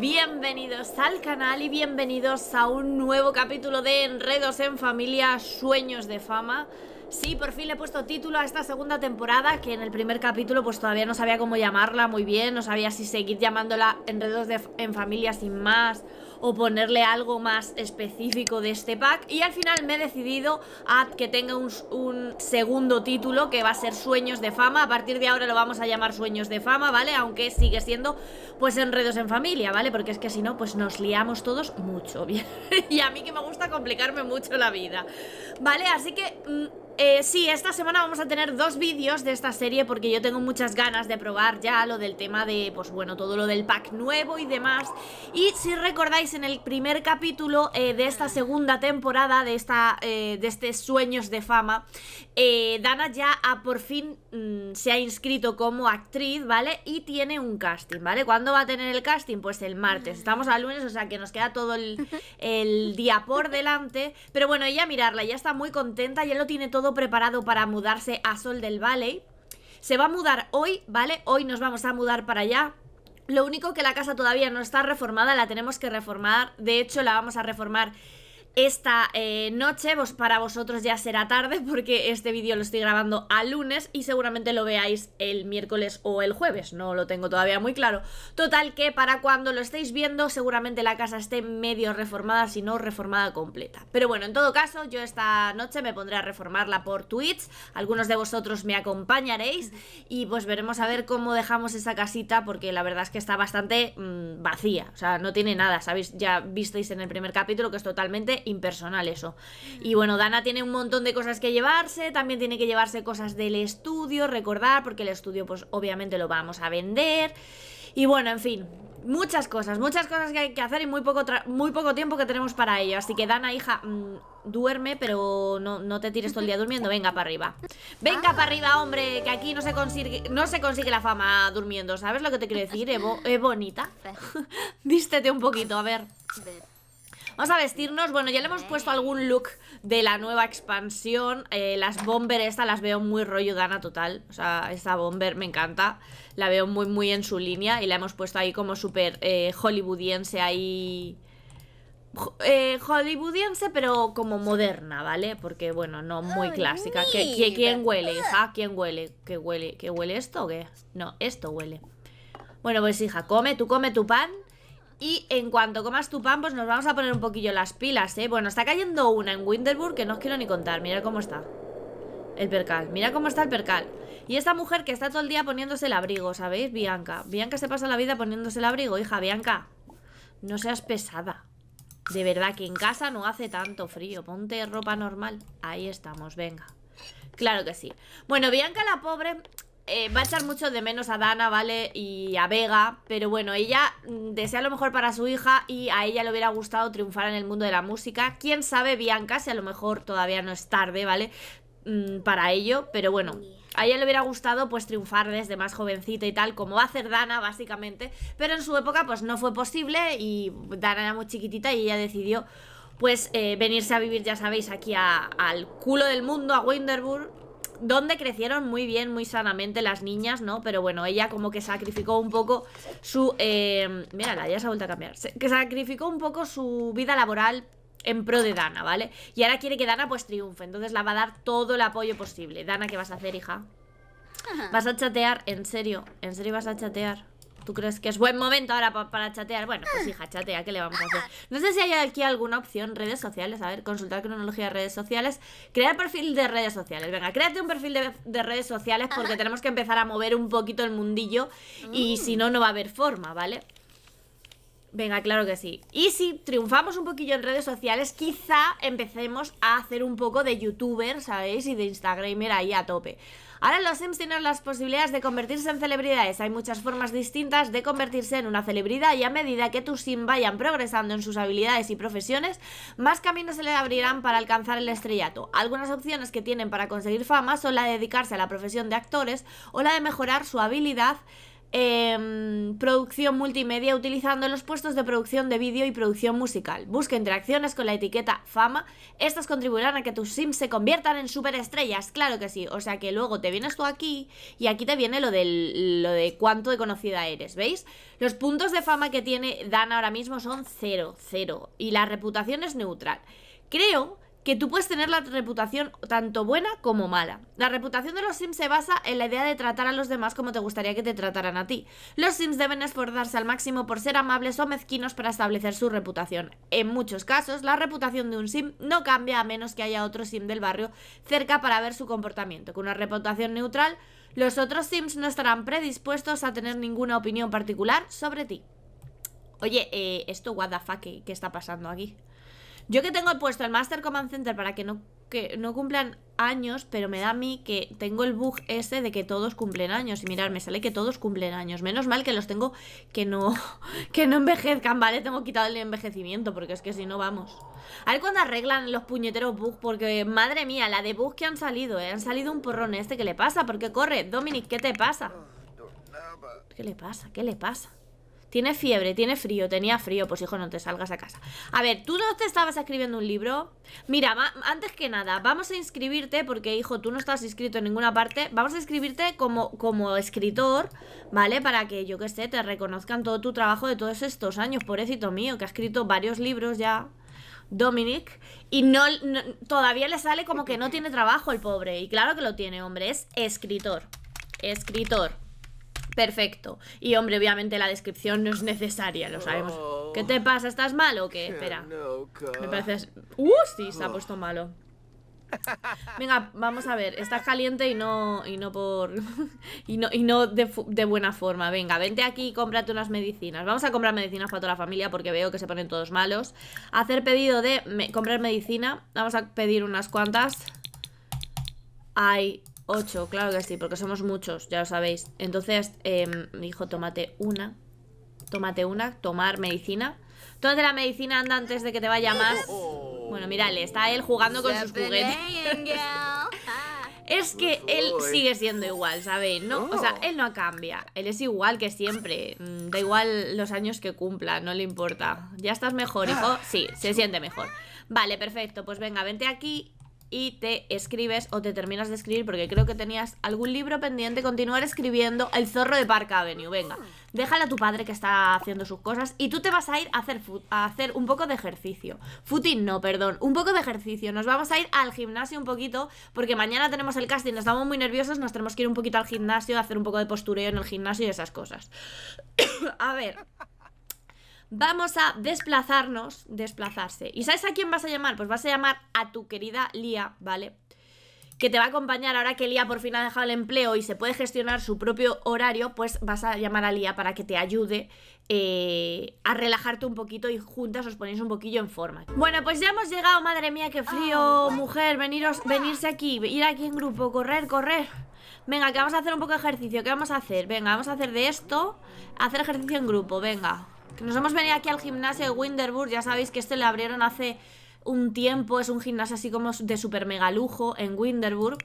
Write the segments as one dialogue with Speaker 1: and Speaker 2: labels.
Speaker 1: bienvenidos al canal y bienvenidos a un nuevo capítulo de Enredos en Familia, Sueños de Fama Sí, por fin le he puesto título a esta segunda temporada Que en el primer capítulo pues todavía no sabía cómo llamarla muy bien No sabía si seguir llamándola Enredos en Familia sin más o ponerle algo más específico de este pack y al final me he decidido a que tenga un, segundo título que va a ser Sueños de Fama, a partir de ahora lo vamos a llamar Sueños de Fama, ¿vale? Aunque sigue siendo pues enredos en familia, ¿vale? Porque es que si no pues nos liamos todos mucho, bien. y a mí que me gusta complicarme mucho la vida, ¿vale? Así que mm, eh, sí, esta semana vamos a tener dos vídeos de esta serie porque yo tengo muchas ganas de probar ya lo del tema de, pues bueno, todo lo del pack nuevo y demás. Y si recordáis, en el primer capítulo eh, de esta segunda temporada, de, esta, eh, de este Sueños de Fama, Dana ya ha, por fin mm, se ha inscrito como actriz, ¿vale? Y tiene un casting, ¿vale? ¿Cuándo va a tener el casting? Pues el martes. Estamos al lunes, o sea que nos queda todo el, el día por delante. Pero bueno, ella mirarla, ya está muy contenta, ya lo tiene todo preparado para mudarse a Sol del Valle. Se va a mudar hoy, ¿vale? Hoy nos vamos a mudar para allá. Lo único que la casa todavía no está reformada, la tenemos que reformar. De hecho, la vamos a reformar esta eh, noche, vos, para vosotros ya será tarde porque este vídeo lo estoy grabando a lunes y seguramente lo veáis el miércoles o el jueves, no lo tengo todavía muy claro. Total que para cuando lo estéis viendo seguramente la casa esté medio reformada, si no reformada completa. Pero bueno, en todo caso yo esta noche me pondré a reformarla por Twitch, algunos de vosotros me acompañaréis y pues veremos a ver cómo dejamos esa casita porque la verdad es que está bastante mm, vacía, o sea, no tiene nada, ¿sabéis? Ya visteis en el primer capítulo que es totalmente impersonal eso. Y mm. bueno, Dana tiene un montón de cosas que llevarse, también tiene que llevarse cosas del estudio, recordar, porque el estudio pues obviamente lo vamos a vender. Y bueno, en fin, muchas cosas, muchas cosas que hay que hacer y muy poco, muy poco tiempo que tenemos para ello. Así que Dana, hija, mm, duerme, pero no, no, te tires todo el día durmiendo, venga para arriba. Venga para arriba, hombre, que aquí no se consigue, no se consigue la fama durmiendo. ¿Sabes lo que te quiero decir, Evo? bonita. Vístete un poquito, a ver. Vamos a vestirnos, bueno, ya le hemos puesto algún look de la nueva expansión eh, Las bomber estas las veo muy rollo gana total, o sea, esta bomber me encanta La veo muy muy en su línea y la hemos puesto ahí como súper eh, hollywoodiense ahí... Eh, hollywoodiense, pero como moderna, ¿vale? Porque, bueno, no muy clásica. que quién huele, hija? ¿Quién huele? ¿Qué huele? ¿Qué huele esto o qué? No, esto huele. Bueno, pues hija, come, tú come tu pan y en cuanto comas tu pan, pues nos vamos a poner un poquillo las pilas, ¿eh? Bueno, está cayendo una en Winterburg que no os quiero ni contar. Mira cómo está. El percal. Mira cómo está el percal. Y esta mujer que está todo el día poniéndose el abrigo, ¿sabéis? Bianca. Bianca se pasa la vida poniéndose el abrigo, hija. Bianca, no seas pesada. De verdad que en casa no hace tanto frío. Ponte ropa normal. Ahí estamos, venga. Claro que sí. Bueno, Bianca la pobre eh, va a echar mucho de menos a Dana, ¿vale? Y a Vega, pero bueno, ella mm, desea lo mejor para su hija y a ella le hubiera gustado triunfar en el mundo de la música. Quién sabe, Bianca, si a lo mejor todavía no es tarde, ¿vale? Mm, para ello, pero bueno, a ella le hubiera gustado pues triunfar desde más jovencita y tal, como va a hacer Dana básicamente, pero en su época pues no fue posible y Dana era muy chiquitita y ella decidió pues eh, venirse a vivir, ya sabéis, aquí al culo del mundo, a Winderburg donde crecieron muy bien, muy sanamente las niñas, ¿no? Pero bueno, ella como que sacrificó un poco su... Eh, mírala, ya se ha vuelto a cambiar. Que sacrificó un poco su vida laboral en pro de Dana, ¿vale? Y ahora quiere que Dana pues triunfe, entonces la va a dar todo el apoyo posible. Dana, ¿qué vas a hacer, hija? ¿Vas a chatear? ¿En serio? ¿En serio vas a chatear? ¿Tú crees que es buen momento ahora para chatear? Bueno, pues hija, chatea, ¿qué le vamos a hacer? No sé si hay aquí alguna opción, redes sociales, a ver, consultar cronología de redes sociales, crear perfil de redes sociales. Venga, créate un perfil de, de redes sociales porque tenemos que empezar a mover un poquito el mundillo y mm. si no, no va a haber forma, ¿vale? Venga, claro que sí. Y si triunfamos un poquillo en redes sociales, quizá empecemos a hacer un poco de youtuber, ¿sabéis? Y de instagramer ahí a tope. Ahora los Sims tienen las posibilidades de convertirse en celebridades. Hay muchas formas distintas de convertirse en una celebridad y a medida que tus Sims vayan progresando en sus habilidades y profesiones, más caminos se le abrirán para alcanzar el estrellato. Algunas opciones que tienen para conseguir fama son la de dedicarse a la profesión de actores o la de mejorar su habilidad eh, producción multimedia utilizando los puestos de producción de vídeo y producción musical. Busca interacciones con la etiqueta fama. Estas contribuirán a que tus sims se conviertan en superestrellas, claro que sí. O sea que luego te vienes tú aquí y aquí te viene lo, del, lo de cuánto de conocida eres, ¿veis? Los puntos de fama que tiene Dan ahora mismo son cero 0 y la reputación es neutral. Creo que tú puedes tener la reputación tanto buena como mala. La reputación de los Sims se basa en la idea de tratar a los demás como te gustaría que te trataran a ti. Los Sims deben esforzarse al máximo por ser amables o mezquinos para establecer su reputación. En muchos casos, la reputación de un Sim no cambia a menos que haya otro Sim del barrio cerca para ver su comportamiento. Con una reputación neutral, los otros Sims no estarán predispuestos a tener ninguna opinión particular sobre ti. Oye, eh, esto what the ¿qué está pasando aquí? Yo que tengo puesto el Master Command Center para que no, que no cumplan años, pero me da a mí que tengo el bug ese de que todos cumplen años. Y mirar, me sale que todos cumplen años. Menos mal que los tengo que no, que no envejezcan, ¿vale? Tengo quitado el envejecimiento, porque es que si no, vamos. A ver cuando arreglan los puñeteros bugs, porque madre mía, la de bugs que han salido, ¿eh? Han salido un porrón este. ¿Qué le pasa? ¿Por qué corre? Dominic, ¿qué te pasa? ¿Qué le pasa? ¿Qué le pasa? Tiene fiebre, tiene frío, tenía frío, pues hijo, no te salgas a casa. A ver, tú no te estabas escribiendo un libro. Mira, antes que nada, vamos a inscribirte, porque hijo, tú no estás inscrito en ninguna parte. Vamos a inscribirte como, como escritor, ¿vale? Para que, yo que sé, te reconozcan todo tu trabajo de todos estos años, pobrecito mío, que ha escrito varios libros ya. Dominic y no, todavía le sale como que no tiene trabajo el pobre y claro que lo tiene, hombre, es escritor. Escritor. Perfecto. Y hombre, obviamente la descripción no es necesaria, lo sabemos. Oh. ¿Qué te pasa? ¿Estás malo o qué? Espera. Me parece... ¡Uh! Sí, se ha oh. puesto malo. Venga, vamos a ver. Estás caliente y no, y no por. y no, y no de, buena forma. Venga, vente aquí y cómprate unas medicinas. Vamos a comprar medicinas para toda la familia porque veo que se ponen todos malos. Hacer pedido de comprar medicina. Vamos a pedir unas cuantas. Ay, ocho claro que sí, porque somos muchos, ya lo sabéis. Entonces, mi em, hijo, tómate una. Tómate una, tomar medicina. toda la medicina, anda, antes de que te vaya más. Bueno, mírale, está él jugando con sus juguetes. es que él sigue siendo igual, ¿sabéis? ¿No? O sea, él no cambia. Él es igual que siempre. Mm, da igual los años que cumpla, no le importa. ¿Ya estás mejor, hijo? Sí, se siente mejor. Vale, perfecto. Pues venga, vente aquí y te escribes o te terminas de escribir porque creo que tenías algún libro pendiente, continuar escribiendo El zorro de Park Avenue. Venga, déjale a tu padre que está haciendo sus cosas y tú te vas a ir a hacer, a hacer un poco de ejercicio. Footing no, perdón, un poco de ejercicio. Nos vamos a ir al gimnasio un poquito porque mañana tenemos el casting, estamos muy nerviosos, nos tenemos que ir un poquito al gimnasio, hacer un poco de postureo en el gimnasio y esas cosas. a ver vamos a desplazarnos, desplazarse. ¿Y sabes a quién vas a llamar? Pues vas a llamar a tu querida Lía, ¿vale? Que te va a acompañar ahora que Lía por fin ha dejado el empleo y se puede gestionar su propio horario, pues vas a llamar a Lía para que te ayude eh, a relajarte un poquito y juntas os ponéis un poquillo en forma. Bueno, pues ya hemos llegado, madre mía, qué frío, ah. mujer, veniros, ah. venirse aquí, ir aquí en grupo, correr, correr. Venga, que vamos a hacer un poco de ejercicio, ¿qué vamos a hacer? Venga, vamos a hacer de esto, hacer ejercicio en grupo, venga. Que nos hemos venido aquí al gimnasio de Winterburg. Ya sabéis que este le abrieron hace un tiempo. Es un gimnasio así como de super mega lujo en Winderburg.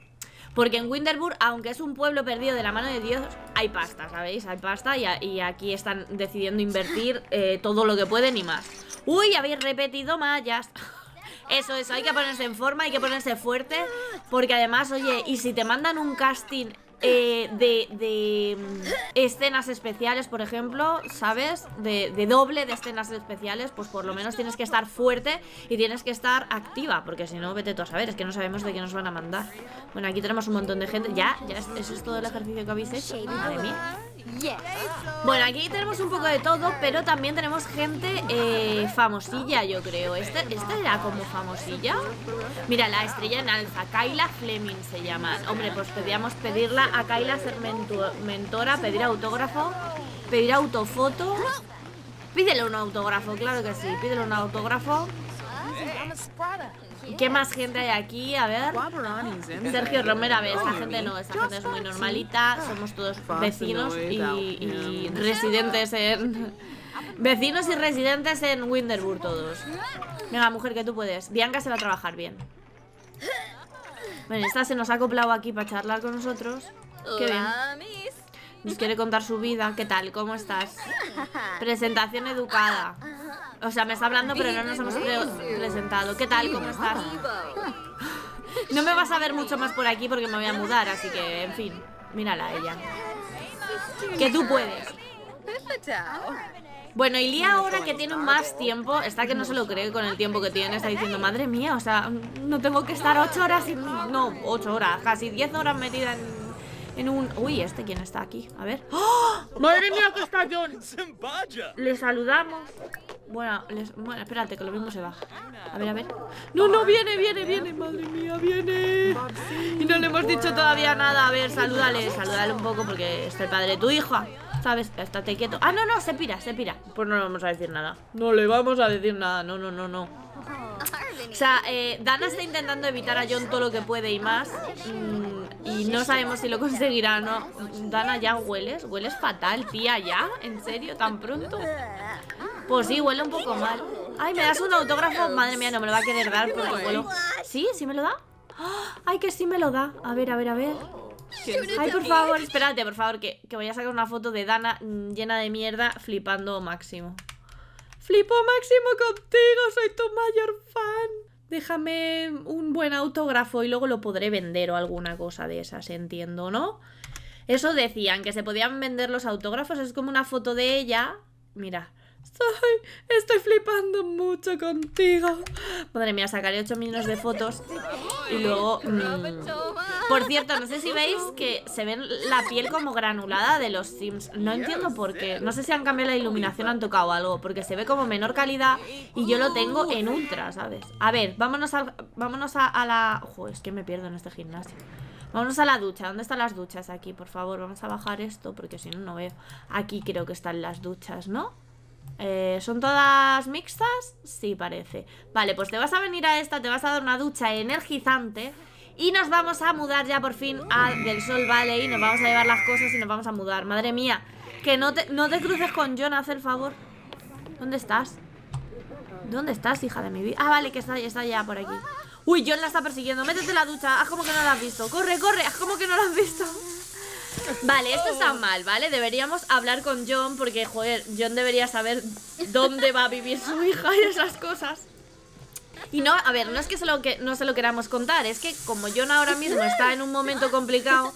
Speaker 1: Porque en Winderburg, aunque es un pueblo perdido de la mano de Dios, hay pasta, ¿sabéis? Hay pasta y, aquí están decidiendo invertir eh, todo lo que pueden y más. ¡Uy! Habéis repetido mallas. Eso, eso, hay que ponerse en forma, hay que ponerse fuerte Porque además, oye, y si te mandan un casting eh, de, mm, escenas especiales, por ejemplo, ¿sabes? De, de, doble de escenas especiales, pues por lo menos tienes que estar fuerte y tienes que estar activa, porque si no, vete tú a saber, es que no sabemos de qué nos van a mandar. Bueno, aquí tenemos un montón de gente. Ya, ya, eso es todo el ejercicio que habéis hecho. Madre bueno, aquí tenemos un poco de todo, pero también tenemos gente eh, famosilla, yo creo. Esta, este era como famosilla. Mira, la estrella en alza, Kaila Fleming se llama. Hombre, pues podríamos pedirla a Kyla ser mentora, pedir autógrafo, pedir autofoto. Pídele un autógrafo, claro que sí, pídele un autógrafo. ¿Qué más gente hay aquí? A ver. Sergio Romero, a ver, esta gente no, esta gente es muy normalita. Somos todos eh, vecinos y, residentes en. Vecinos y residentes en Winterburg todos. Venga, mujer, que tú puedes. Bianca se va a trabajar bien. Bueno, esta se nos ha acoplado aquí para charlar con nosotros. Qué bien. Nos quiere contar su vida. ¿Qué tal? ¿Cómo estás? Presentación educada. O sea, me está hablando, pero no nos hemos presentado. ¿Qué tal? ¿Cómo estás? No me vas a ver mucho más por aquí porque me voy a mudar, así que, en fin, mírala ella. Que tú puedes. Bueno, y Lía ahora que tiene más tiempo, está que no se lo cree con el tiempo que tiene, está diciendo, madre mía, o sea, no tengo que estar ocho horas, y, no, ocho horas, casi diez horas metida en en un... Uy, ¿este quién está aquí? A ver. ¡Oh! ¡Madre mía, que está John! Le saludamos. Bueno, les... bueno, espérate, que lo mismo se baja. A ver, a ver. ¡No, no! ¡Viene, viene, viene! ¡Madre mía, viene! Y no le hemos dicho todavía nada. A ver, salúdale, salúdale un poco porque es el padre de tu hija. ¿Sabes? Estate quieto. ¡Ah, no, no! Se pira, se pira. Pues no le vamos a decir nada. No le vamos a decir nada. No, no, no, no. O sea, eh, Dana está intentando evitar a John todo lo que puede y más. Mm, y no sabemos si lo conseguirá no. Dana, ya hueles. Hueles fatal, tía, ya. ¿En serio? ¿Tan pronto? Pues sí, huele un poco mal. Ay, ¿me das un autógrafo? Madre mía, no me lo va a querer dar porque vuelo. ¿Sí? ¿Sí me lo da? ¡Ah! Ay, que sí me lo da. A ver, a ver, a ver. Ay, por favor, espérate, por favor, que, que voy a sacar una foto de Dana mm, llena de mierda flipando máximo. Flipo máximo contigo, soy tu mayor fan. Déjame un buen autógrafo y luego lo podré vender o alguna cosa de esas, entiendo, ¿no? Eso decían, que se podían vender los autógrafos, es como una foto de ella. Mira, Estoy, flipando mucho contigo. Madre mía, sacaré 8 minutos de fotos y luego... Mm. Por cierto, no sé si veis que se ve la piel como granulada de los Sims. No entiendo por qué. No sé si han cambiado la iluminación, han tocado algo, porque se ve como menor calidad y yo lo tengo en ultra, ¿sabes? A ver, vámonos a, vámonos a, a la... Joder, es que me pierdo en este gimnasio. Vámonos a la ducha. ¿Dónde están las duchas aquí? Por favor, vamos a bajar esto porque si no, no veo. Aquí creo que están las duchas, ¿no? Eh, ¿Son todas mixtas? Sí, parece Vale, pues te vas a venir a esta, te vas a dar una ducha energizante Y nos vamos a mudar ya por fin a Del Sol Valley Y nos vamos a llevar las cosas y nos vamos a mudar Madre mía, que no te, no te cruces con John, haz el favor ¿Dónde estás? ¿Dónde estás, hija de mi vida? Ah, vale, que está, está ya por aquí Uy, John la está persiguiendo, métete la ducha Haz como que no la has visto, corre, corre, haz como que no la has visto Vale, esto está mal, ¿vale? Deberíamos hablar con John porque, joder, John debería saber dónde va a vivir su hija y esas cosas. Y no, a ver, no es que, que no se lo queramos contar, es que como John ahora mismo está en un momento complicado,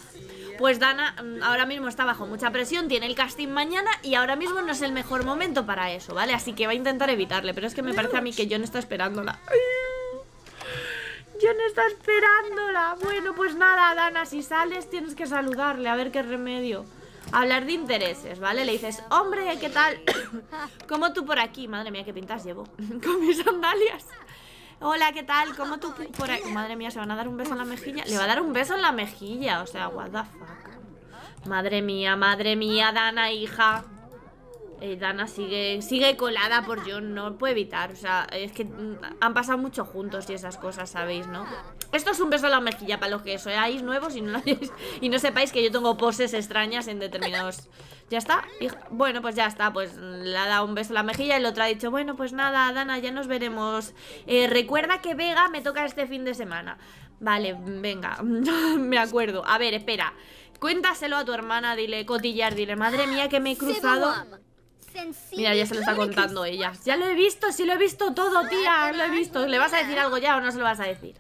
Speaker 1: pues Dana mm, ahora mismo está bajo mucha presión, tiene el casting mañana y ahora mismo no es el mejor momento para eso, ¿vale? Así que va a intentar evitarle, pero es que me parece a mí que John está esperándola está esperándola. Bueno, pues nada, Dana, si sales tienes que saludarle, a ver qué remedio. Hablar de intereses, ¿vale? Le dices, hombre, ¿qué tal? ¿Cómo tú por aquí? Madre mía, qué pintas llevo con mis sandalias. Hola, ¿qué tal? ¿Cómo tú por aquí? Madre mía, ¿se van a dar un beso en la mejilla? Le va a dar un beso en la mejilla, o sea, what the fuck. Madre mía, madre mía, Dana, hija. Eh, Dana sigue, sigue colada por yo no puedo evitar. O sea, es que mm, han pasado mucho juntos y esas cosas, ¿sabéis, no? Esto es un beso a la mejilla para los que sois nuevos y no, y no sepáis que yo tengo poses extrañas en determinados... ¿Ya está? bueno, pues ya está. Pues le ha dado un beso a la mejilla y el otro ha dicho, bueno, pues nada, Dana, ya nos veremos. Eh, recuerda que Vega me toca este fin de semana. Vale, venga, me acuerdo. A ver, espera. Cuéntaselo a tu hermana, dile, cotillar, dile, madre mía que me he cruzado Mira, ya se lo está contando ella. Ya lo he visto, sí lo he visto todo, tía. Lo he visto. ¿Le vas a decir algo ya o no se lo vas a decir?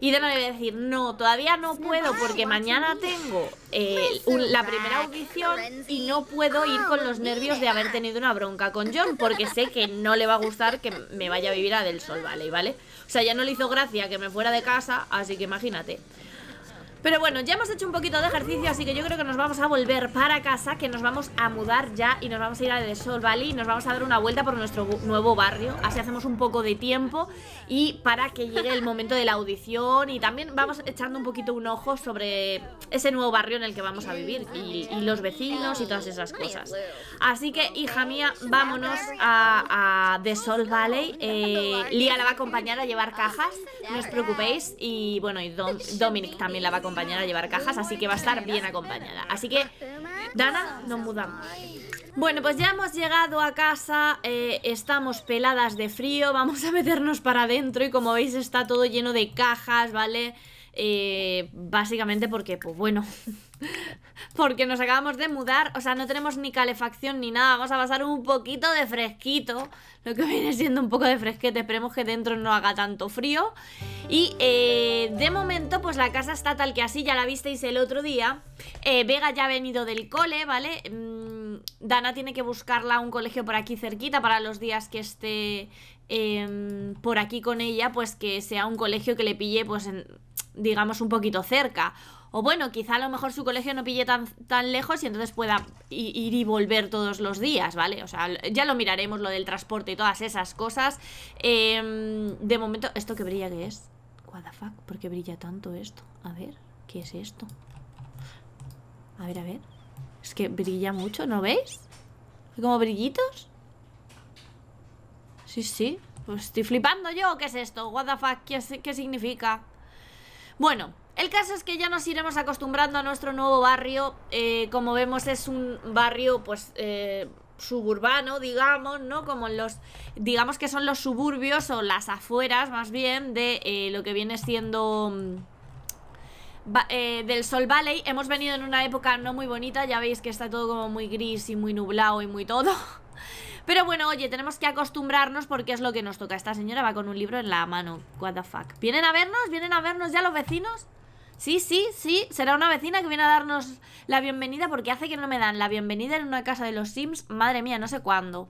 Speaker 1: Y de no le voy a decir, no, todavía no puedo porque mañana tengo eh, la primera audición y no puedo ir con los nervios de haber tenido una bronca con John porque sé que no le va a gustar que me vaya a vivir a Del Sol, ¿vale? ¿Vale? O sea, ya no le hizo gracia que me fuera de casa, así que imagínate. Pero bueno, ya hemos hecho un poquito de ejercicio, así que yo creo que nos vamos a volver para casa, que nos vamos a mudar ya y nos vamos a ir a The Sol Valley y nos vamos a dar una vuelta por nuestro nuevo barrio. Así hacemos un poco de tiempo y para que llegue el momento de la audición y también vamos echando un poquito un ojo sobre ese nuevo barrio en el que vamos a vivir y, los vecinos y todas esas cosas. Así que, hija mía, vámonos a, The Sol Valley. Eh, Lía la va a acompañar a llevar cajas, no os preocupéis. Y bueno, y Dominic también la va a acompañar acompañar a llevar cajas, así que va a estar bien acompañada. Así que, Dana, nos mudamos. Bueno, pues ya hemos llegado a casa, eh, estamos peladas de frío, vamos a meternos para adentro y como veis está todo lleno de cajas, ¿vale? vale eh, básicamente porque, pues bueno, porque nos acabamos de mudar, o sea, no tenemos ni calefacción ni nada, vamos a pasar un poquito de fresquito, lo que viene siendo un poco de fresquete, esperemos que dentro no haga tanto frío. Y eh, de momento, pues la casa está tal que así, ya la visteis el otro día. Eh, Vega ya ha venido del cole, ¿vale? Mm, Dana tiene que buscarla un colegio por aquí cerquita para los días que esté em, por aquí con ella, pues que sea un colegio que le pille, pues en, digamos, un poquito cerca. O bueno, quizá a lo mejor su colegio no pille tan, tan lejos y entonces pueda ir y volver todos los días, ¿vale? O sea, ya lo miraremos, lo del transporte y todas esas cosas. Em, de momento, ¿esto que brilla qué es? What qué brilla tanto esto? A ver, ¿qué es esto? A ver, a ver. Es que brilla mucho, ¿no veis? como brillitos. Sí, sí. Pues estoy flipando yo. ¿Qué es esto? What the ¿Qué, qué significa? Bueno, el caso es que ya nos iremos acostumbrando a nuestro nuevo barrio. Eh, como vemos, es un barrio, pues. Eh, suburbano, digamos, ¿no? Como los, digamos que son los suburbios o las afueras más bien de eh, lo que viene siendo mm, del Sol Valley. Hemos venido en una época no muy bonita, ya veis que está todo como muy gris y muy nublado y muy todo. Pero bueno, oye, tenemos que acostumbrarnos porque es lo que nos toca. Esta señora va con un libro en la mano. What the fuck. ¿Vienen a vernos? ¿Vienen a vernos ya los vecinos? Sí, sí, sí, será una vecina que viene a darnos la bienvenida porque hace que no me dan la bienvenida en una casa de los Sims. Madre mía, no sé cuándo.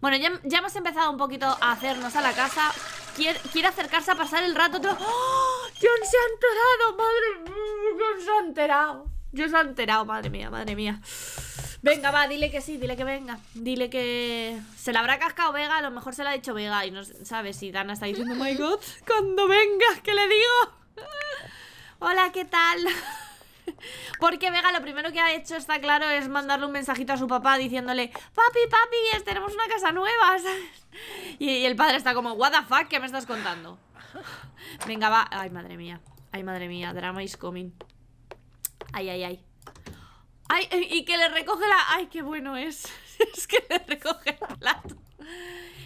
Speaker 1: Bueno, ya, hemos empezado un poquito a hacernos a la casa. Quiere, acercarse a pasar el rato todo. ¡Oh! ¡John se ha enterado! ¡Madre mía! ¡John se ha enterado! John se ha enterado, madre mía, madre mía. Venga, va, dile que sí, dile que venga. Dile que se la habrá cascado Vega, a lo mejor se la ha dicho Vega y no sabes si Dana está diciendo, oh "My god, cuando venga, ¿qué le digo?" Hola, ¿qué tal? Porque Vega lo primero que ha hecho, está claro, es mandarle un mensajito a su papá diciéndole Papi, papi, tenemos una casa nueva Y, y, el padre está como, what the fuck, ¿qué me estás contando? Venga, va, ay madre mía Ay madre mía, drama is coming Ay, ay, ay Ay, eh, y que le recoge la... Ay, qué bueno es. es que le recoge el plato.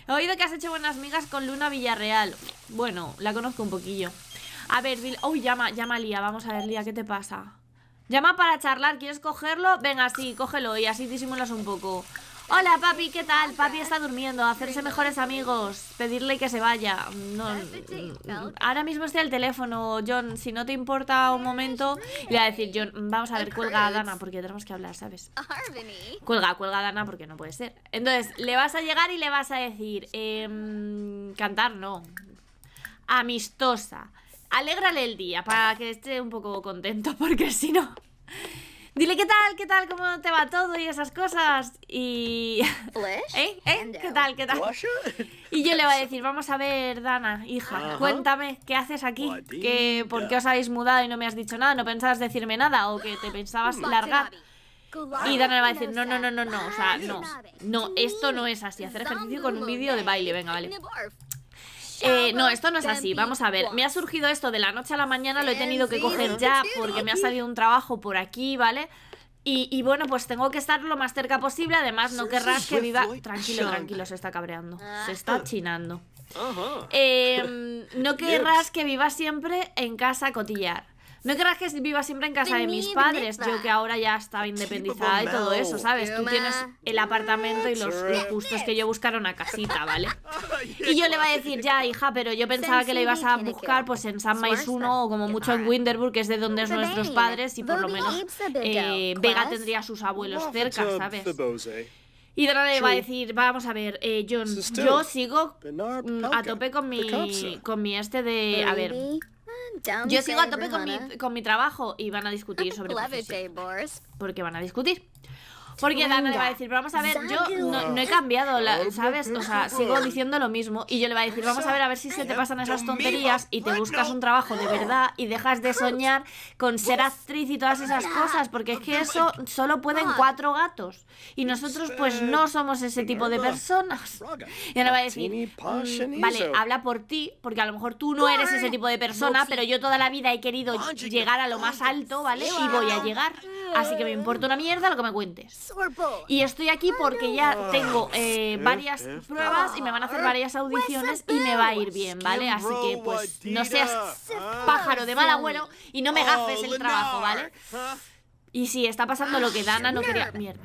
Speaker 1: He oído que has hecho buenas migas con Luna Villarreal. Bueno, la conozco un poquillo. A ver, Bill. oh, llama, llama Lía. Vamos a ver, Lía, ¿qué te pasa? Llama para charlar. ¿Quieres cogerlo? Venga, sí, cógelo y así disimulas un poco. Hola papi, ¿qué tal? Papi está durmiendo, hacerse mejores amigos, pedirle que se vaya. No, ahora mismo estoy al teléfono, John, si no te importa un momento, le a decir, John, vamos a ver, cuelga a Dana porque tenemos que hablar, ¿sabes? Cuelga, cuelga a Dana porque no puede ser. Entonces, le vas a llegar y le vas a decir, em, cantar no, amistosa. Alégrale el día para que esté un poco contento porque si no... Dile qué tal, qué tal, cómo te va todo y esas cosas. ¿Eh? ¿Eh? ¿Qué tal, qué tal? Y yo le voy a decir, vamos a ver, Dana, hija, cuéntame, ¿qué haces aquí? que ¿Por qué os habéis mudado y no me has dicho nada? ¿No pensabas decirme nada? ¿O que te pensabas largar? Y Dana le va a decir, no, no, no, no, no, o sea, no. No, esto no es así. Hacer ejercicio con un vídeo de baile, venga, vale. Eh, no, esto no es así. Vamos a ver. Me ha surgido esto de la noche a la mañana, lo he tenido que coger ya porque me ha salido un trabajo por aquí, ¿vale? Y, bueno, pues tengo que estar lo más cerca posible. Además, no querrás que viva. Tranquilo, tranquilo, se está cabreando. Ah. Se está chinando. Em, no querrás que viva siempre en casa a cotillar. No querrás que viva siempre en casa de mis padres, yo que ahora ya estaba independizada y todo eso, ¿sabes? Tú tienes el apartamento y los gustos que yo buscaron una casita, ¿vale? Y yo le voy a decir, ya, hija, pero yo pensaba que le ibas a buscar pues en San Maisuno 1 o como mucho en Winterburg, que es de donde son nuestros padres y por lo menos eh, Vega tendría a sus abuelos cerca, ¿sabes? Y Dora le va a decir, vamos a ver, eh, John, yo sigo mm, a tope con mi, con mi este de... A ver, yo sigo a tope con mi, trabajo y van a discutir sobre porque van a discutir. Porque Dana le va a decir, vamos a ver, yo no, he cambiado, ¿sabes? O sea, sigo diciendo lo mismo. Y yo le va a decir, vamos a ver, a ver si se te pasan esas tonterías y te buscas un trabajo de verdad y dejas de soñar con ser actriz y todas esas cosas, porque es que eso solo pueden cuatro gatos. Y nosotros, pues, no somos ese tipo de personas. Y le va a decir, mm, vale, habla por ti, porque a lo mejor tú no eres ese tipo de persona, pero yo toda la vida he querido llegar a lo más alto, ¿vale? Y voy a llegar. Así que me importa una mierda lo que me cuentes. Y estoy aquí porque ya tengo eh, varias pruebas y me van a hacer ah. varias audiciones y me va a ir bien, ¿vale? Así que pues no seas ah. pájaro de mal abuelo y no me gafes el oh, trabajo, ¿vale? Y sí, está pasando lo que ah, Dana no quería. Mierda.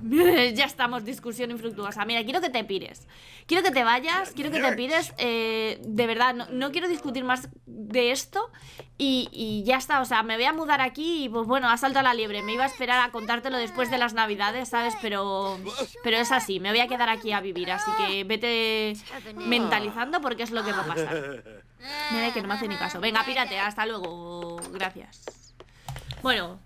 Speaker 1: ya estamos, discusión infructuosa. Mira, quiero que te pires. Quiero que te vayas, quiero que te pires. Eh, de verdad, no, quiero discutir más de esto. Y, ya está, o sea, me voy a mudar aquí y pues bueno, ha a la liebre. Me iba a esperar a contártelo después de las navidades, ¿sabes? Pero, pero es así, me voy a quedar aquí a vivir. Así que vete mentalizando porque es lo que va a pasar. Mira que no me hace ni caso. Venga, pírate, hasta luego. Gracias. Bueno,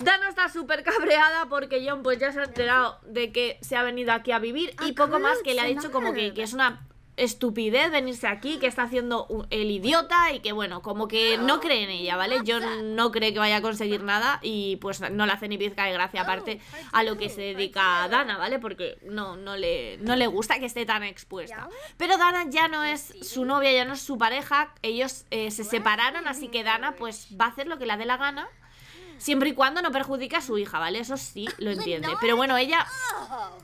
Speaker 1: Dana está súper cabreada porque John pues ya se ha enterado de que se ha venido aquí a vivir y ah, poco más que le ha dicho como que, es una estupidez venirse aquí, que está haciendo el idiota y que bueno, como que no cree en ella, ¿vale? Yo no cree que vaya a conseguir nada y pues no le hace ni pizca de gracia oh, aparte a lo que se dedica a Dana, ¿vale? Porque no, no, le, no le gusta que esté tan expuesta. Pero Dana ya no es su novia, ya no es su pareja, ellos eh, se separaron, así que Dana pues va a hacer lo que le dé la gana Siempre y cuando no perjudica a su hija, ¿vale? Eso sí lo entiende. Pero bueno, ella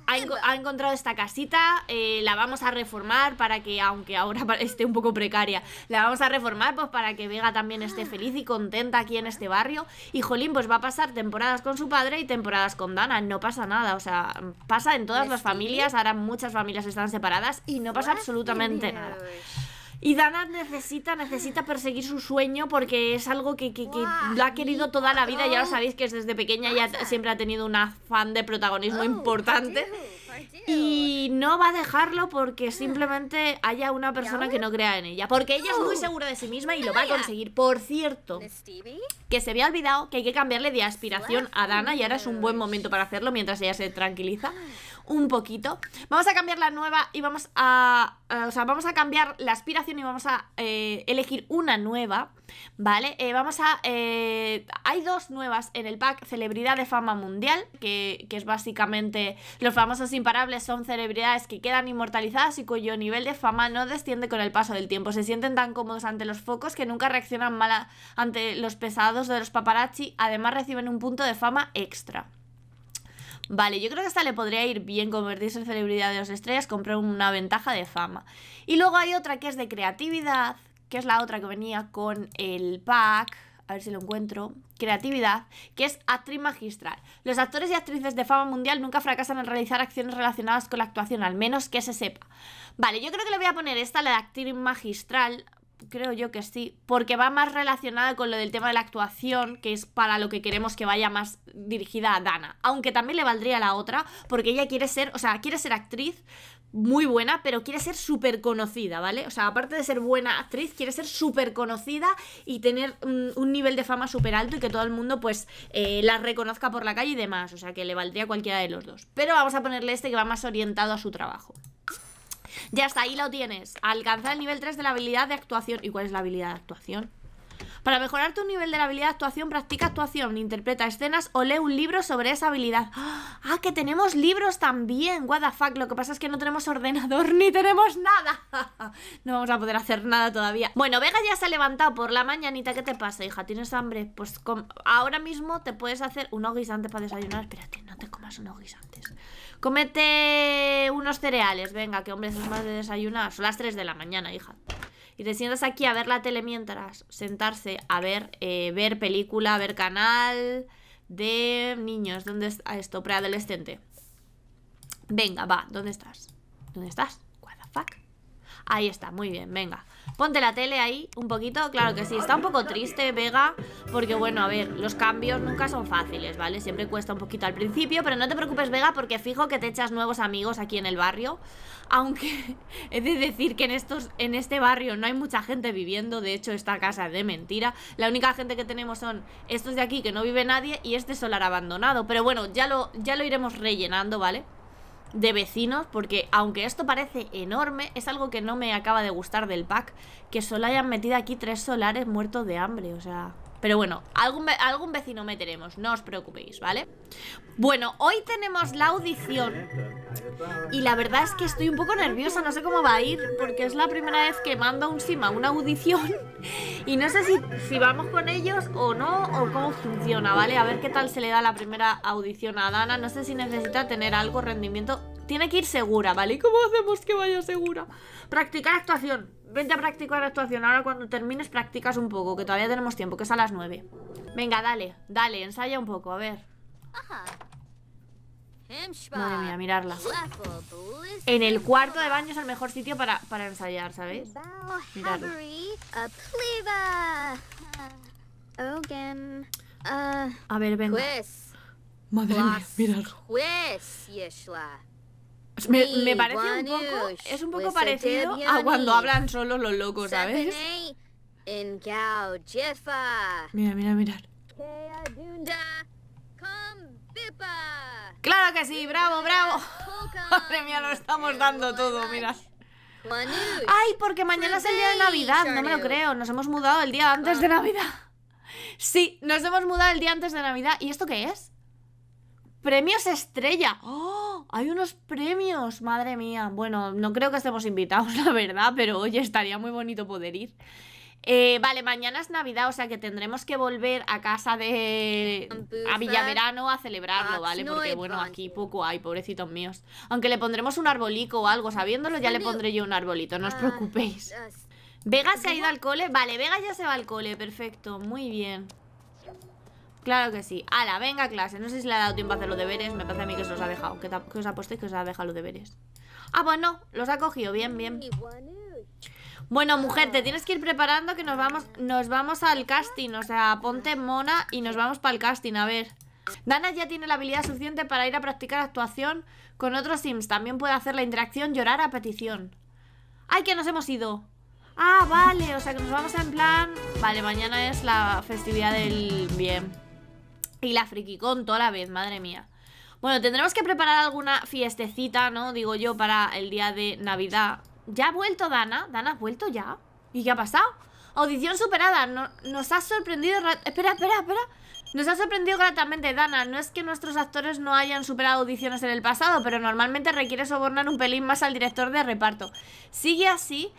Speaker 1: ha, encontrado esta casita, eh, la vamos a reformar para que, aunque ahora esté un poco precaria, la vamos a reformar pues para que Vega también esté feliz y contenta aquí en este barrio. Y Jolín pues va a pasar temporadas con su padre y temporadas con Dana, no pasa nada, o sea, pasa en todas las familias, ahora muchas familias están separadas y no pasa absolutamente nada. Y Dana necesita, necesita perseguir su sueño porque es algo que, que, que lo ha querido toda la vida. Ya lo sabéis que es desde pequeña ya siempre ha tenido un afán de protagonismo oh, importante y no va a dejarlo porque simplemente haya una persona que no crea en ella. Porque ella es muy segura de sí misma y lo va a conseguir. Por cierto, que se había olvidado que hay que cambiarle de aspiración a Dana y ahora es un buen momento para hacerlo mientras ella se tranquiliza un poquito. Vamos a cambiar la nueva y vamos a... Eh, o sea, vamos a cambiar la aspiración y vamos a eh, elegir una nueva ¿vale? Eh, vamos a... Eh, hay dos nuevas en el pack, celebridad de fama mundial, que, es básicamente los famosos imparables son celebridades que quedan inmortalizadas y cuyo nivel de fama no desciende con el paso del tiempo. Se sienten tan cómodos ante los focos que nunca reaccionan mal ante los pesados de los paparazzi, además reciben un punto de fama extra. Vale, yo creo que esta le podría ir bien convertirse en celebridad de las estrellas, comprar una ventaja de fama. Y luego hay otra que es de creatividad, que es la otra que venía con el pack, a ver si lo encuentro, creatividad, que es actriz magistral. Los actores y actrices de fama mundial nunca fracasan en realizar acciones relacionadas con la actuación, al menos que se sepa. Vale, yo creo que le voy a poner esta, la de actriz magistral, creo yo que sí, porque va más relacionada con lo del tema de la actuación, que es para lo que queremos que vaya más dirigida a Dana. Aunque también le valdría la otra, porque ella quiere ser, o sea, quiere ser actriz, muy buena, pero quiere ser súper conocida, ¿vale? O sea, aparte de ser buena actriz, quiere ser súper conocida y tener mm, un, nivel de fama súper alto y que todo el mundo, pues, eh, la reconozca por la calle y demás. O sea, que le valdría cualquiera de los dos. Pero vamos a ponerle este que va más orientado a su trabajo. Ya está, ahí lo tienes. Alcanzar el nivel 3 de la habilidad de actuación. ¿Y cuál es la habilidad de actuación? Para mejorar tu nivel de la habilidad de actuación, practica actuación, interpreta escenas o lee un libro sobre esa habilidad. ¡Ah, ¡Ah que tenemos libros también! What the fuck, lo que pasa es que no tenemos ordenador ni tenemos nada. no vamos a poder hacer nada todavía. Bueno, Vega ya se ha levantado por la mañanita. ¿Qué te pasa, hija? ¿Tienes hambre? Pues ahora mismo te puedes hacer unos guisantes para desayunar. Espérate, no te comas unos guisantes. Cómete unos cereales, venga, que hombre, eso es más de desayunar. Son las 3 de la mañana, hija y te sientas aquí a ver la tele mientras, sentarse a ver, película, eh, ver película, ver canal de niños, ¿dónde está esto? Preadolescente. Venga, va, ¿dónde estás? ¿Dónde estás? What the fuck? Ahí está, muy bien, venga. Ponte la tele ahí un poquito, claro que sí. Está un poco triste, Vega, porque bueno, a ver, los cambios nunca son fáciles, ¿vale? Siempre cuesta un poquito al principio, pero no te preocupes, Vega, porque fijo que te echas nuevos amigos aquí en el barrio. Aunque he de decir que en, estos, en este barrio no hay mucha gente viviendo, de hecho esta casa es de mentira. La única gente que tenemos son estos de aquí que no vive nadie y este solar abandonado. Pero bueno, ya lo, ya lo iremos rellenando, ¿vale? de vecinos, porque aunque esto parece enorme, es algo que no me acaba de gustar del pack, que solo hayan metido aquí tres solares muertos de hambre, o sea... Pero bueno, algún, algún vecino meteremos, no os preocupéis, ¿vale? Bueno, hoy tenemos la audición y la verdad es que estoy un poco nerviosa, no sé cómo va a ir, porque es la primera vez que mando a un Sima una audición y no sé si, si vamos con ellos o no, o cómo funciona, ¿vale? A ver qué tal se le da la primera audición a Dana, no sé si necesita tener algo, rendimiento... Tiene que ir segura, ¿vale? ¿Y cómo hacemos que vaya segura? Practicar actuación. Vente a practicar actuación. Ahora cuando termines practicas un poco, que todavía tenemos tiempo, que es a las 9. Venga, dale, dale, ensaya un poco, a ver. Madre mía, mirarla. En el cuarto de baño es el mejor sitio para, ensayar, sabes. Uh, a ver, venga. Madre mía,
Speaker 2: me, parece un poco, es un poco pues parecido a cuando hablan
Speaker 1: solo los locos, ¿sabes? Mira, mira, mira. Claro que sí, bravo, bravo. Madre mía, lo estamos dando todo, mira. Ay, porque mañana es el día de Navidad, no me lo creo. Nos hemos mudado el día antes de Navidad. Sí, nos hemos mudado el día antes de Navidad. ¿Y esto qué es? Premios Estrella. ¡Oh! Hay unos premios, madre mía. Bueno, no creo que estemos invitados, la verdad, pero hoy estaría muy bonito poder ir. Eh, vale, mañana es Navidad, o sea que tendremos que volver a casa de... a Villaverano a celebrarlo, ah, ¿vale? Porque bueno, aquí poco hay, pobrecitos míos. Aunque le pondremos un arbolico o algo, sabiéndolo ya le pondré yo un arbolito, no os ah, preocupéis. ¿Vega se ha ido al cole? Vale, Vega ya se va al cole, perfecto, muy bien. Claro que sí. Ala, venga clase. No sé si le ha dado tiempo a hacer los deberes. Me parece a mí que se los ha dejado. Que, ha os apostéis que os ha dejado los deberes. Ah, bueno, pues Los ha cogido. Bien, bien. Bueno, mujer, te tienes que ir preparando que nos vamos, nos vamos al casting. O sea, ponte mona y nos vamos para el casting. A ver. Dana ya tiene la habilidad suficiente para ir a practicar actuación con otros Sims. También puede hacer la interacción llorar a petición. ¡Ay, que nos hemos ido! Ah, vale, o sea que nos vamos en plan... Vale, mañana es la festividad del bien. Y la frikicón toda la vez, madre mía. Bueno, tendremos que preparar alguna fiestecita, ¿no? Digo yo, para el día de Navidad. ¿Ya ha vuelto Dana? ¿Dana ha vuelto ya? ¿Y qué ha pasado? Audición superada. nos ha sorprendido... Espera, espera, espera. Nos ha sorprendido gratamente, Dana. No es que nuestros actores no hayan superado audiciones en el pasado, pero normalmente requiere sobornar un pelín más al director de reparto. Sigue así...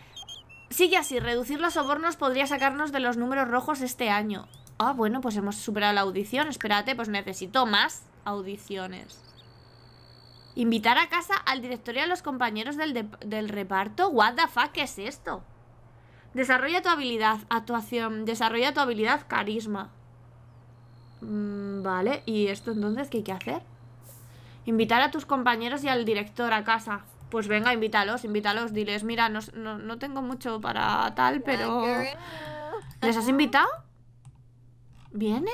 Speaker 1: Sigue así, reducir los sobornos podría sacarnos de los números rojos este año. Ah, bueno, pues hemos superado la audición. Espérate, pues necesito más audiciones. Invitar a casa al director y a los compañeros del, reparto. What ¿qué es esto? Desarrolla tu habilidad, actuación. Desarrolla tu habilidad, carisma. Mm, vale, ¿y esto entonces qué hay que hacer? Invitar a tus compañeros y al director a casa. Pues venga, invítalos, invítalos, diles, mira, no, no, no tengo mucho para tal, pero... ¿Les has invitado? ¿Vienen?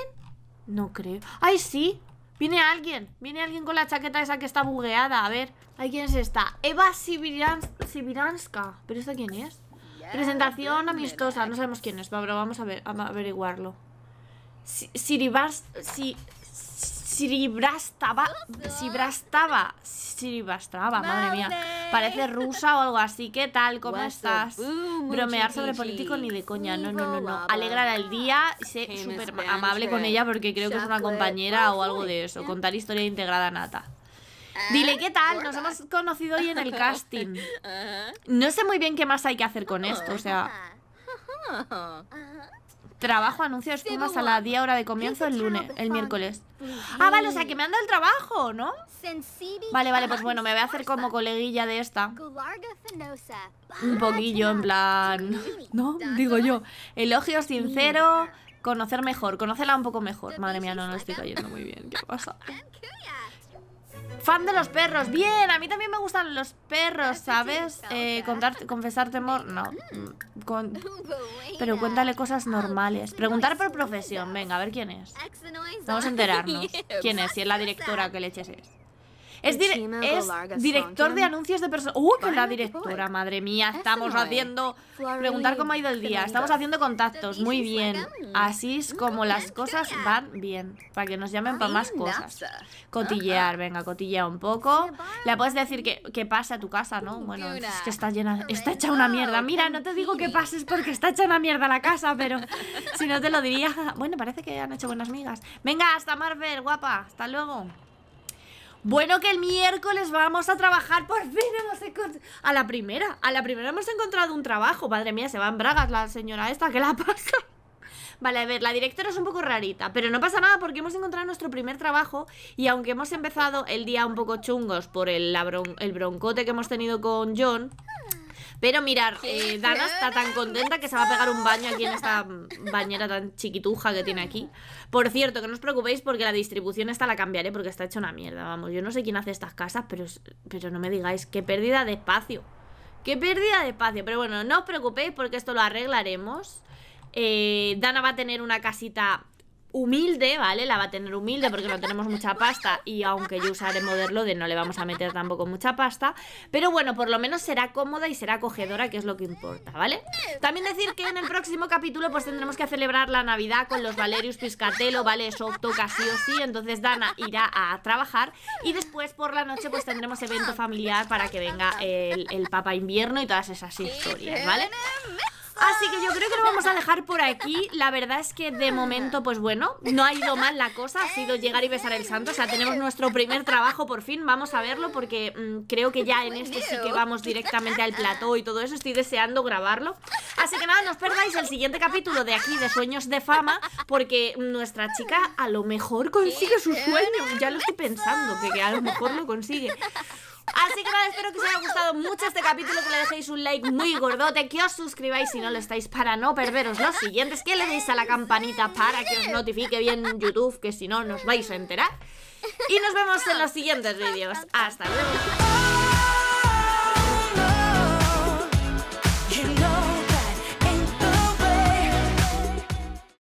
Speaker 1: No creo. ¡Ay, sí! Viene alguien. Viene alguien con la chaqueta esa que está bugueada. A ver. ¿Ahí quién es esta? Eva Sibiranska. ¿Pero esta quién es? Presentación amistosa. No sabemos quién es, pero vamos a, ver, a averiguarlo. Si Siribas Sribrastava. si Sribrastava, madre mía. Parece rusa o algo así. ¿Qué tal? ¿Cómo estás? Bromear sobre político ni de coña. No, no, no, no. Alegrar al día. Sé súper amable con ella porque creo que es una compañera o algo de eso. Contar historia integrada nata. Ah, Dile qué tal, nos hemos ah. conocido hoy en el casting. Ah. No sé muy bien qué más hay que hacer con esto, o oh, sea. Trabajo, anuncio espumas a la día hora de comienzo el lunes, el miércoles. Pues ah, vale, o sea que me han dado el trabajo, ¿no? Vale, vale, pues bueno, me voy a hacer como coleguilla de esta. Un poquillo, en plan... ¿No? Digo yo. Elogio sincero, conocer mejor, conocerla un poco mejor. Madre mía, no, no estoy cayendo muy bien. ¿Qué pasa? Fan de los perros, bien, a mí también me gustan los perros, ¿sabes? Eh, contar, confesar temor, no. Mm. Mm, pero cuéntale cosas normales. Preguntar por profesión, venga, a ver quién es. Vamos a enterarnos. ¿Quién es? Si es la directora que le eches es.
Speaker 2: Es, director de
Speaker 1: anuncios de personas. ¡Uh, con la directora! Madre mía, estamos haciendo. Preguntar cómo ha ido el día. Estamos haciendo contactos. Muy bien. Así es mm, como las cosas van bien. Para que nos llamen para más cosas. Cotillear, venga, cotillea un poco. Le puedes decir que, que pase a tu casa, ¿no? Bueno, es que está llena. Está hecha una ah, mierda. Mira, no te digo que pases porque está hecha una mierda la casa, pero si no te lo diría. Bueno, parece que han hecho buenas migas. Venga, hasta Marvel, guapa. Hasta luego. Bueno, que el miércoles vamos a trabajar. Por fin hemos encontrado. A la primera, a la primera hemos encontrado un trabajo. Madre mía, se va en bragas la señora esta. ¿Qué la pasa? Vale, a ver, la directora es un poco rarita, pero no pasa nada porque hemos encontrado nuestro primer trabajo y aunque hemos empezado el día un poco chungos por el, el broncote que hemos tenido con John, pero mirar, eh, Dana está tan contenta que se va a pegar un baño aquí en esta bañera tan chiquituja que tiene aquí. Por cierto, que no os preocupéis porque la distribución esta la cambiaré porque está hecha una mierda, vamos. Yo no sé quién hace estas casas, pero, pero no me digáis qué pérdida de espacio. Qué pérdida de espacio. Pero bueno, no os preocupéis porque esto lo arreglaremos. Eh, Dana va a tener una casita humilde, ¿vale? La va a tener humilde porque no tenemos mucha pasta y aunque yo usaré modelo de no le vamos a meter tampoco mucha pasta, pero bueno, por lo menos será cómoda y será acogedora, que es lo que importa, ¿vale? También decir que en el próximo capítulo pues tendremos que celebrar la Navidad con los Valerius Piscatelo, ¿vale? Eso toca sí o sí, entonces Dana irá a trabajar y después por la noche pues tendremos evento familiar para que venga el, el Papa Invierno y todas esas historias, ¿vale? Así que yo creo que lo vamos a dejar por aquí. La verdad es que de momento, pues bueno, no ha ido mal la cosa. Ha sido llegar y besar el santo. O sea, tenemos nuestro primer trabajo por fin. Vamos a verlo porque mm, creo que ya en esto sí que vamos directamente al plató y todo eso. Estoy deseando grabarlo. Así que nada, no os perdáis el siguiente capítulo de aquí de Sueños de Fama porque nuestra chica a lo mejor consigue su sueño. Ya lo estoy pensando, que a lo mejor lo consigue. Así que nada, espero que os haya gustado mucho este capítulo, que le dejéis un like muy gordote, que os suscribáis si no lo estáis para no perderos los siguientes, que le deis a la campanita para que os notifique bien YouTube, que si no nos vais a enterar. Y nos vemos en los siguientes vídeos. Hasta luego.